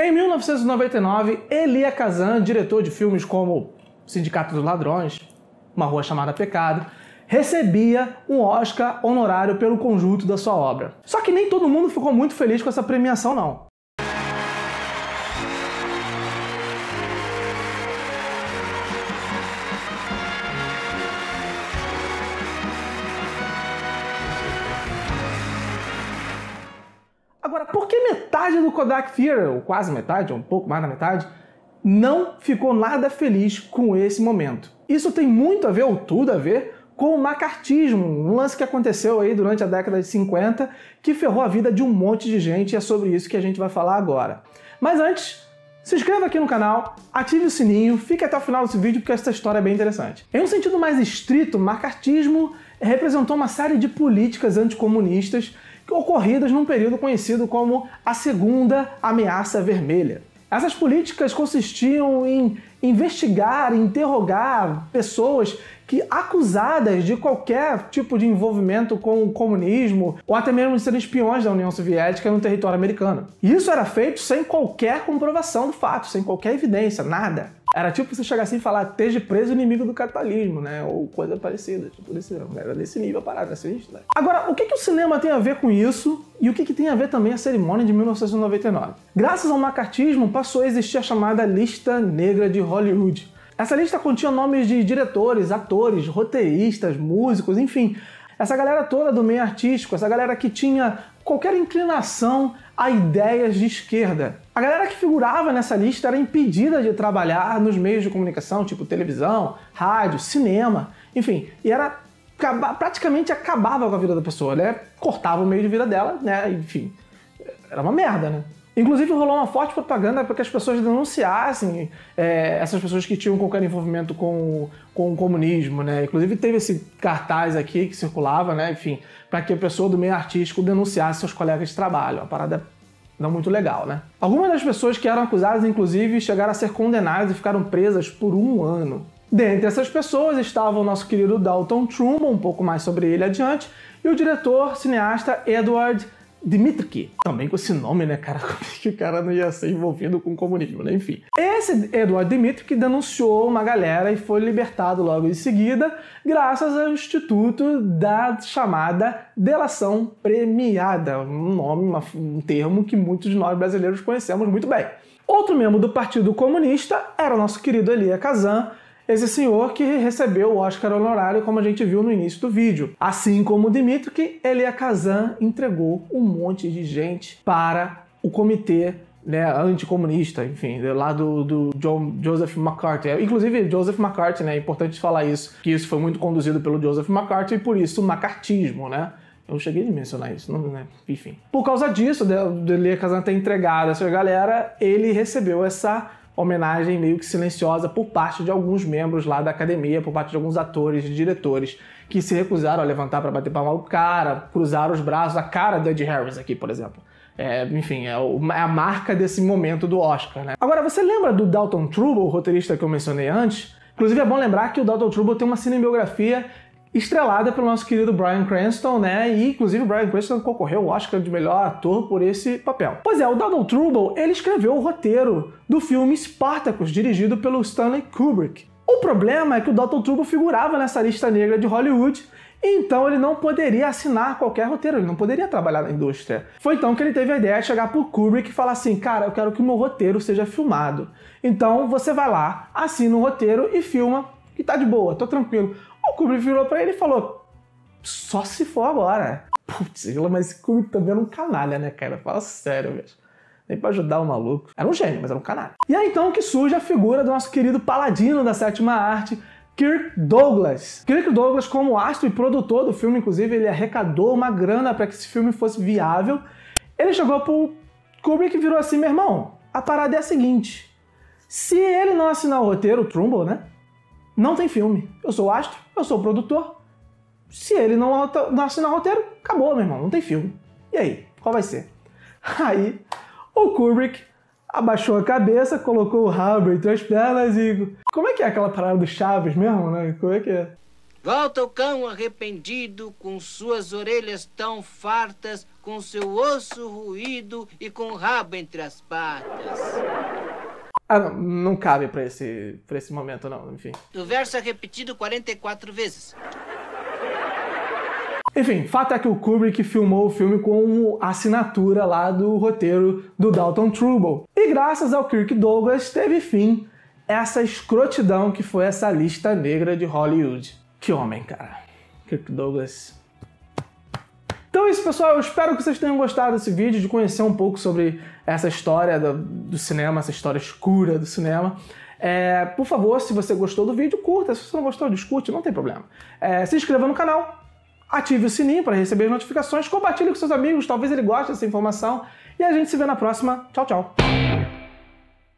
Em 1999, Elia Kazan, diretor de filmes como Sindicato dos Ladrões, Uma Rua Chamada Pecado, recebia um Oscar honorário pelo conjunto da sua obra. Só que nem todo mundo ficou muito feliz com essa premiação não. Agora, por que metade do Kodak Theater, ou quase metade, ou um pouco mais da metade, não ficou nada feliz com esse momento? Isso tem muito a ver, ou tudo a ver, com o macartismo, um lance que aconteceu aí durante a década de 50, que ferrou a vida de um monte de gente, e é sobre isso que a gente vai falar agora. Mas antes, se inscreva aqui no canal, ative o sininho, fique até o final desse vídeo porque essa história é bem interessante. Em um sentido mais estrito, o macartismo representou uma série de políticas anticomunistas ocorridas num período conhecido como a Segunda Ameaça Vermelha. Essas políticas consistiam em investigar, interrogar pessoas que acusadas de qualquer tipo de envolvimento com o comunismo ou até mesmo de serem espiões da União Soviética no território americano. Isso era feito sem qualquer comprovação do fato, sem qualquer evidência, nada. Era tipo você chegar assim e falar, esteja preso inimigo do capitalismo, né? Ou coisa parecida, tipo desse, era desse nível a parada, sinistra. Assim, né? Agora, o que, que o cinema tem a ver com isso e o que, que tem a ver também a cerimônia de 1999? Graças ao macartismo, passou a existir a chamada Lista Negra de Hollywood. Essa lista continha nomes de diretores, atores, roteiristas, músicos, enfim. Essa galera toda do meio artístico, essa galera que tinha qualquer inclinação a ideias de esquerda. A galera que figurava nessa lista era impedida de trabalhar nos meios de comunicação, tipo televisão, rádio, cinema, enfim, e era praticamente acabava com a vida da pessoa, né? Cortava o meio de vida dela, né? Enfim, era uma merda, né? Inclusive rolou uma forte propaganda para que as pessoas denunciassem é, essas pessoas que tinham qualquer envolvimento com, com o comunismo, né? Inclusive teve esse cartaz aqui que circulava, né? Enfim, para que a pessoa do meio artístico denunciasse seus colegas de trabalho. Uma parada não muito legal, né? Algumas das pessoas que eram acusadas, inclusive, chegaram a ser condenadas e ficaram presas por um ano. Dentre essas pessoas estavam o nosso querido Dalton Trumbo, um pouco mais sobre ele adiante, e o diretor cineasta Edward Dmitry, também com esse nome, né, cara? Como é que o cara não ia ser envolvido com o comunismo, né? Enfim. Esse Eduardo Dmitry que denunciou uma galera e foi libertado logo em seguida, graças ao instituto da chamada delação premiada. Um nome, um termo que muitos de nós brasileiros conhecemos muito bem. Outro membro do Partido Comunista era o nosso querido Elia Kazan, esse senhor que recebeu o Oscar honorário, como a gente viu no início do vídeo. Assim como o Dimitri, Elia Kazan entregou um monte de gente para o comitê né, anticomunista, enfim, lá do, do John, Joseph McCarthy. Inclusive, Joseph McCarthy, né, é importante falar isso, que isso foi muito conduzido pelo Joseph McCarthy e por isso o macartismo, né? Eu cheguei a mencionar isso, não, né? enfim. Por causa disso, de, de Kazan ter entregado essa galera, ele recebeu essa homenagem meio que silenciosa por parte de alguns membros lá da academia, por parte de alguns atores e diretores que se recusaram a levantar para bater palma o cara, cruzaram os braços, a cara do Ed Harris aqui, por exemplo. É, enfim, é, é a marca desse momento do Oscar, né? Agora, você lembra do Dalton Trumbo o roteirista que eu mencionei antes? Inclusive, é bom lembrar que o Dalton Trumbo tem uma cinebiografia estrelada pelo nosso querido Brian Cranston, né? E inclusive o Brian Cranston concorreu ao Oscar de melhor ator por esse papel. Pois é, o Donald Trumbull, ele escreveu o roteiro do filme Spartacus, dirigido pelo Stanley Kubrick. O problema é que o Donald Trumbull figurava nessa lista negra de Hollywood então ele não poderia assinar qualquer roteiro, ele não poderia trabalhar na indústria. Foi então que ele teve a ideia de chegar pro Kubrick e falar assim: cara, eu quero que o meu roteiro seja filmado. Então você vai lá, assina o roteiro e filma, e tá de boa, tô tranquilo. O Kubrick virou pra ele e falou: só se for agora. Putz, mas esse Kubrick também era um canalha, né, cara? Fala sério, velho. Nem pra ajudar o maluco. Era um gênio, mas era um canalha. E é então que surge a figura do nosso querido paladino da sétima arte, Kirk Douglas. Kirk Douglas, como astro e produtor do filme, inclusive, ele arrecadou uma grana para que esse filme fosse viável. Ele chegou pro Kubrick e virou assim: meu irmão, a parada é a seguinte. Se ele não assinar o roteiro, o Trumbull, né? não tem filme. Eu sou o astro, eu sou o produtor. Se ele não, assinar o roteiro, acabou, meu irmão, não tem filme. E aí, qual vai ser? Aí, o Kubrick abaixou a cabeça, colocou o rabo entre as pernas e... Como é que é aquela parada do Chaves mesmo, né? Como é que é? Volta o cão arrependido, com suas orelhas tão fartas, com seu osso ruído e com o rabo entre as patas. Ah, não, não cabe para esse, pra esse momento, não, enfim. O verso é repetido 44 vezes. Enfim, fato é que o Kubrick filmou o filme com a assinatura lá do roteiro do Dalton Trubel. E graças ao Kirk Douglas teve fim essa escrotidão que foi essa lista negra de Hollywood. Que homem, cara. Kirk Douglas é isso, pessoal. Eu espero que vocês tenham gostado desse vídeo, de conhecer um pouco sobre essa história do, do cinema, essa história escura do cinema. É, por favor, se você gostou do vídeo, curta. Se você não gostou, discute, não tem problema. É, se inscreva no canal, ative o sininho para receber as notificações, compartilhe com seus amigos, talvez ele goste dessa informação. E a gente se vê na próxima. Tchau, tchau.